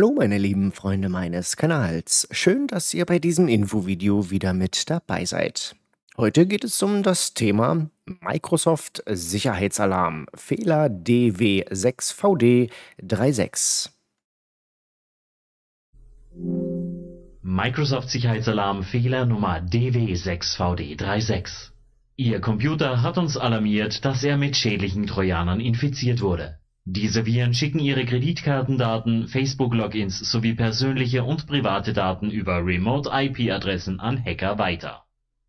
Hallo meine lieben Freunde meines Kanals, schön, dass ihr bei diesem Infovideo wieder mit dabei seid. Heute geht es um das Thema Microsoft Sicherheitsalarm Fehler DW6VD36. Microsoft Sicherheitsalarm Fehler Nummer DW6VD36. Ihr Computer hat uns alarmiert, dass er mit schädlichen Trojanern infiziert wurde. Diese Viren schicken ihre Kreditkartendaten, Facebook-Logins sowie persönliche und private Daten über Remote-IP-Adressen an Hacker weiter.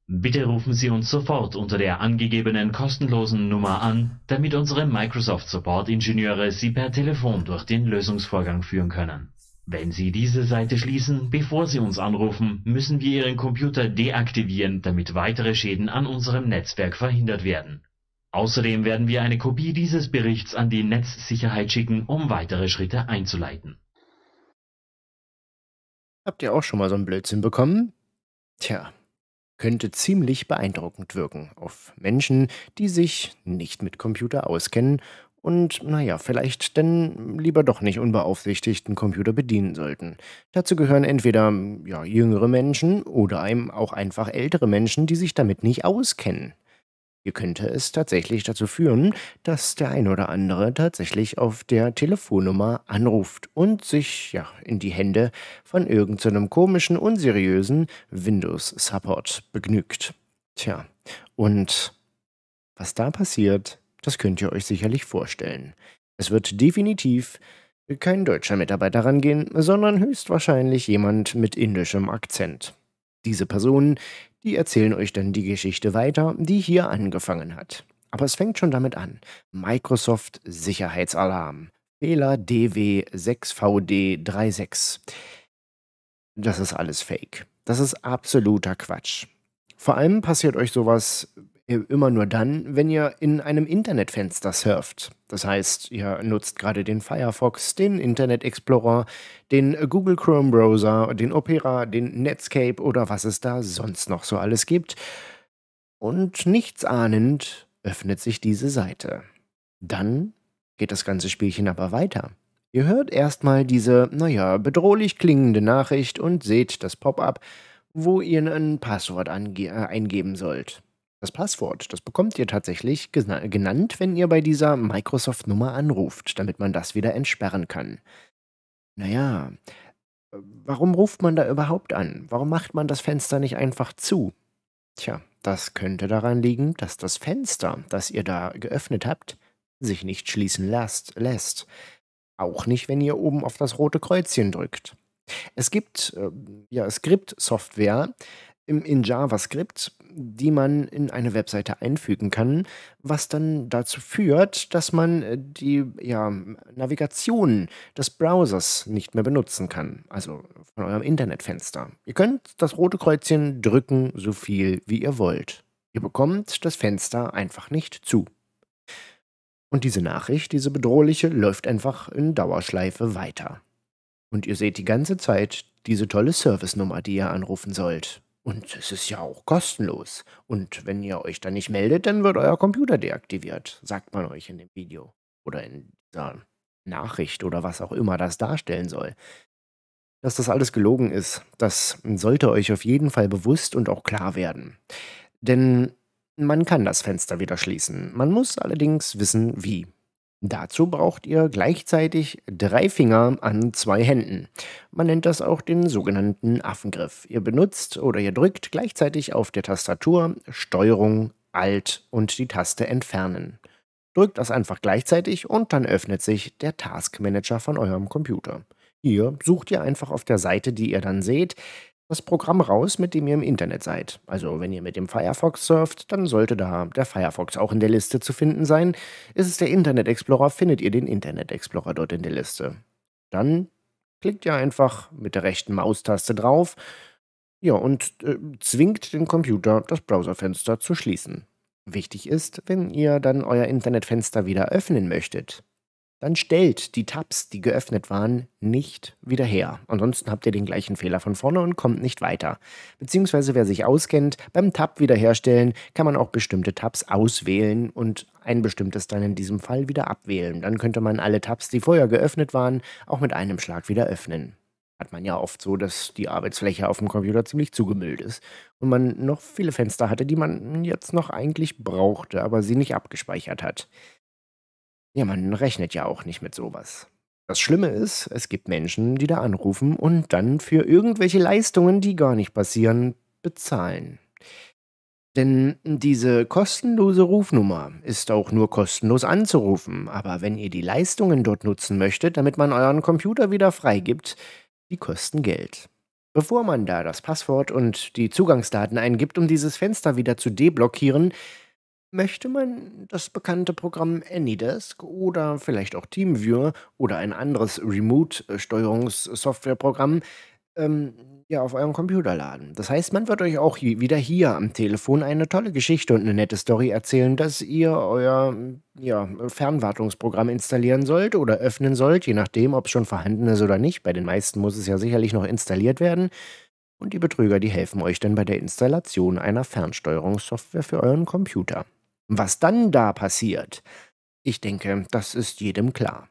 Bitte rufen Sie uns sofort unter der angegebenen kostenlosen Nummer an, damit unsere Microsoft-Support-Ingenieure Sie per Telefon durch den Lösungsvorgang führen können. Wenn Sie diese Seite schließen, bevor Sie uns anrufen, müssen wir Ihren Computer deaktivieren, damit weitere Schäden an unserem Netzwerk verhindert werden Außerdem werden wir eine Kopie dieses Berichts an die Netzsicherheit schicken, um weitere Schritte einzuleiten. Habt ihr auch schon mal so einen Blödsinn bekommen? Tja, könnte ziemlich beeindruckend wirken auf Menschen, die sich nicht mit Computer auskennen und, naja, vielleicht denn lieber doch nicht unbeaufsichtigten Computer bedienen sollten. Dazu gehören entweder ja, jüngere Menschen oder einem auch einfach ältere Menschen, die sich damit nicht auskennen. Hier könnte es tatsächlich dazu führen, dass der ein oder andere tatsächlich auf der Telefonnummer anruft und sich ja in die Hände von irgendeinem so komischen, unseriösen Windows-Support begnügt. Tja, und was da passiert, das könnt ihr euch sicherlich vorstellen. Es wird definitiv kein deutscher Mitarbeiter rangehen, sondern höchstwahrscheinlich jemand mit indischem Akzent. Diese Person die erzählen euch dann die Geschichte weiter, die hier angefangen hat. Aber es fängt schon damit an. Microsoft Sicherheitsalarm. Fehler DW6VD36. Das ist alles Fake. Das ist absoluter Quatsch. Vor allem passiert euch sowas äh, immer nur dann, wenn ihr in einem Internetfenster surft. Das heißt, ihr nutzt gerade den Firefox, den Internet Explorer, den Google Chrome Browser, den Opera, den Netscape oder was es da sonst noch so alles gibt. Und nichts ahnend öffnet sich diese Seite. Dann geht das ganze Spielchen aber weiter. Ihr hört erstmal diese, naja, bedrohlich klingende Nachricht und seht das Pop-up, wo ihr ein Passwort äh, eingeben sollt. Das Passwort, das bekommt ihr tatsächlich genannt, wenn ihr bei dieser Microsoft-Nummer anruft, damit man das wieder entsperren kann. Naja, warum ruft man da überhaupt an? Warum macht man das Fenster nicht einfach zu? Tja, das könnte daran liegen, dass das Fenster, das ihr da geöffnet habt, sich nicht schließen lässt. Auch nicht, wenn ihr oben auf das rote Kreuzchen drückt. Es gibt äh, ja Skriptsoftware, software im, in JavaScript, die man in eine Webseite einfügen kann, was dann dazu führt, dass man äh, die ja, Navigation des Browsers nicht mehr benutzen kann, also von eurem Internetfenster. Ihr könnt das rote Kreuzchen drücken, so viel wie ihr wollt. Ihr bekommt das Fenster einfach nicht zu. Und diese Nachricht, diese bedrohliche, läuft einfach in Dauerschleife weiter. Und ihr seht die ganze Zeit diese tolle Service-Nummer, die ihr anrufen sollt. Und es ist ja auch kostenlos. Und wenn ihr euch dann nicht meldet, dann wird euer Computer deaktiviert, sagt man euch in dem Video oder in dieser Nachricht oder was auch immer das darstellen soll. Dass das alles gelogen ist, das sollte euch auf jeden Fall bewusst und auch klar werden. Denn man kann das Fenster wieder schließen. Man muss allerdings wissen, wie. Dazu braucht ihr gleichzeitig drei Finger an zwei Händen. Man nennt das auch den sogenannten Affengriff. Ihr benutzt oder ihr drückt gleichzeitig auf der Tastatur Steuerung, Alt und die Taste Entfernen. Drückt das einfach gleichzeitig und dann öffnet sich der Task Manager von eurem Computer. Hier sucht ihr einfach auf der Seite, die ihr dann seht, das Programm raus, mit dem ihr im Internet seid. Also wenn ihr mit dem Firefox surft, dann sollte da der Firefox auch in der Liste zu finden sein. Ist es der Internet Explorer, findet ihr den Internet Explorer dort in der Liste. Dann klickt ihr einfach mit der rechten Maustaste drauf ja, und äh, zwingt den Computer, das Browserfenster zu schließen. Wichtig ist, wenn ihr dann euer Internetfenster wieder öffnen möchtet, dann stellt die Tabs, die geöffnet waren, nicht wieder her. Ansonsten habt ihr den gleichen Fehler von vorne und kommt nicht weiter. Beziehungsweise wer sich auskennt, beim Tab wiederherstellen kann man auch bestimmte Tabs auswählen und ein bestimmtes dann in diesem Fall wieder abwählen. Dann könnte man alle Tabs, die vorher geöffnet waren, auch mit einem Schlag wieder öffnen. Hat man ja oft so, dass die Arbeitsfläche auf dem Computer ziemlich zugemüllt ist und man noch viele Fenster hatte, die man jetzt noch eigentlich brauchte, aber sie nicht abgespeichert hat. Ja, man rechnet ja auch nicht mit sowas. Das Schlimme ist, es gibt Menschen, die da anrufen und dann für irgendwelche Leistungen, die gar nicht passieren, bezahlen. Denn diese kostenlose Rufnummer ist auch nur kostenlos anzurufen, aber wenn ihr die Leistungen dort nutzen möchtet, damit man euren Computer wieder freigibt, die kosten Geld. Bevor man da das Passwort und die Zugangsdaten eingibt, um dieses Fenster wieder zu deblockieren, Möchte man das bekannte Programm AnyDesk oder vielleicht auch TeamViewer oder ein anderes Remote-Steuerungssoftwareprogramm ähm, ja, auf euren Computer laden. Das heißt, man wird euch auch wieder hier am Telefon eine tolle Geschichte und eine nette Story erzählen, dass ihr euer ja, Fernwartungsprogramm installieren sollt oder öffnen sollt, je nachdem, ob es schon vorhanden ist oder nicht. Bei den meisten muss es ja sicherlich noch installiert werden. Und die Betrüger, die helfen euch dann bei der Installation einer Fernsteuerungssoftware für euren Computer. Was dann da passiert, ich denke, das ist jedem klar.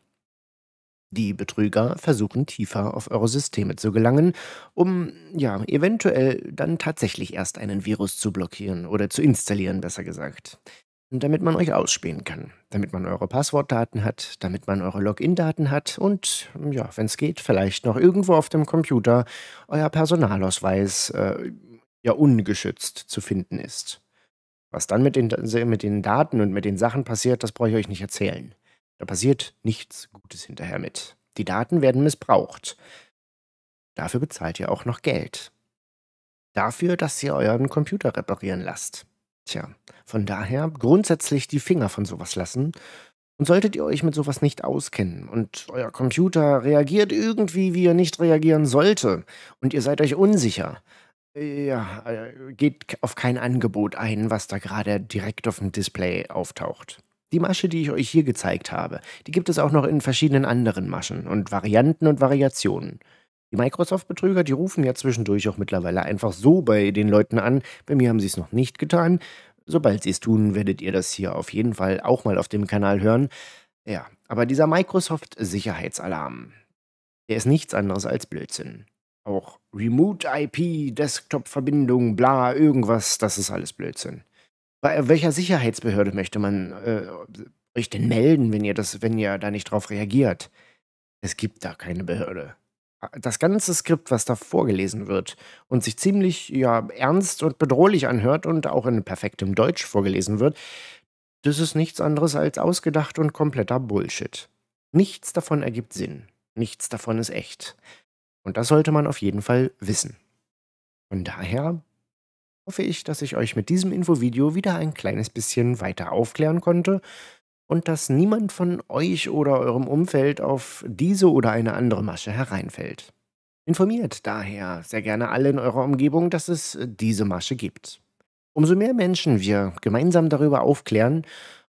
Die Betrüger versuchen tiefer auf eure Systeme zu gelangen, um ja eventuell dann tatsächlich erst einen Virus zu blockieren oder zu installieren, besser gesagt. damit man euch ausspähen kann, damit man eure Passwortdaten hat, damit man eure Login-Daten hat und, ja, wenn es geht, vielleicht noch irgendwo auf dem Computer euer Personalausweis äh, ja ungeschützt zu finden ist. Was dann mit den, mit den Daten und mit den Sachen passiert, das brauche ich euch nicht erzählen. Da passiert nichts Gutes hinterher mit. Die Daten werden missbraucht. Dafür bezahlt ihr auch noch Geld. Dafür, dass ihr euren Computer reparieren lasst. Tja, von daher grundsätzlich die Finger von sowas lassen. Und solltet ihr euch mit sowas nicht auskennen und euer Computer reagiert irgendwie, wie er nicht reagieren sollte, und ihr seid euch unsicher, ja, äh, geht auf kein Angebot ein, was da gerade direkt auf dem Display auftaucht. Die Masche, die ich euch hier gezeigt habe, die gibt es auch noch in verschiedenen anderen Maschen und Varianten und Variationen. Die Microsoft-Betrüger, die rufen ja zwischendurch auch mittlerweile einfach so bei den Leuten an. Bei mir haben sie es noch nicht getan. Sobald sie es tun, werdet ihr das hier auf jeden Fall auch mal auf dem Kanal hören. Ja, aber dieser Microsoft-Sicherheitsalarm, der ist nichts anderes als Blödsinn. Auch Remote IP, Desktop-Verbindung, bla, irgendwas, das ist alles Blödsinn. Bei welcher Sicherheitsbehörde möchte man äh, euch denn melden, wenn ihr, das, wenn ihr da nicht drauf reagiert? Es gibt da keine Behörde. Das ganze Skript, was da vorgelesen wird und sich ziemlich ja, ernst und bedrohlich anhört und auch in perfektem Deutsch vorgelesen wird, das ist nichts anderes als ausgedacht und kompletter Bullshit. Nichts davon ergibt Sinn. Nichts davon ist echt. Und das sollte man auf jeden Fall wissen. Von daher hoffe ich, dass ich euch mit diesem Infovideo wieder ein kleines bisschen weiter aufklären konnte und dass niemand von euch oder eurem Umfeld auf diese oder eine andere Masche hereinfällt. Informiert daher sehr gerne alle in eurer Umgebung, dass es diese Masche gibt. Umso mehr Menschen wir gemeinsam darüber aufklären,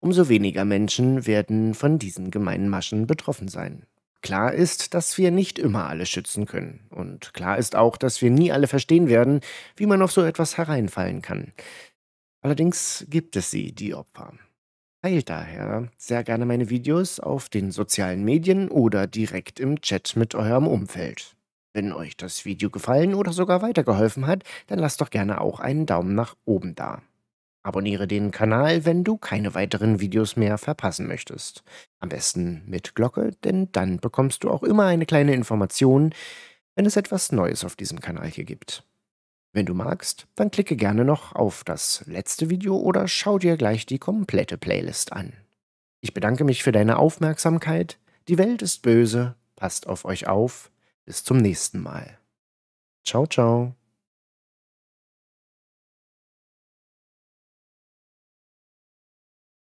umso weniger Menschen werden von diesen gemeinen Maschen betroffen sein. Klar ist, dass wir nicht immer alle schützen können. Und klar ist auch, dass wir nie alle verstehen werden, wie man auf so etwas hereinfallen kann. Allerdings gibt es sie, die Opfer. Teilt daher sehr gerne meine Videos auf den sozialen Medien oder direkt im Chat mit eurem Umfeld. Wenn euch das Video gefallen oder sogar weitergeholfen hat, dann lasst doch gerne auch einen Daumen nach oben da. Abonniere den Kanal, wenn du keine weiteren Videos mehr verpassen möchtest. Am besten mit Glocke, denn dann bekommst du auch immer eine kleine Information, wenn es etwas Neues auf diesem Kanal hier gibt. Wenn du magst, dann klicke gerne noch auf das letzte Video oder schau dir gleich die komplette Playlist an. Ich bedanke mich für deine Aufmerksamkeit. Die Welt ist böse. Passt auf euch auf. Bis zum nächsten Mal. Ciao, ciao.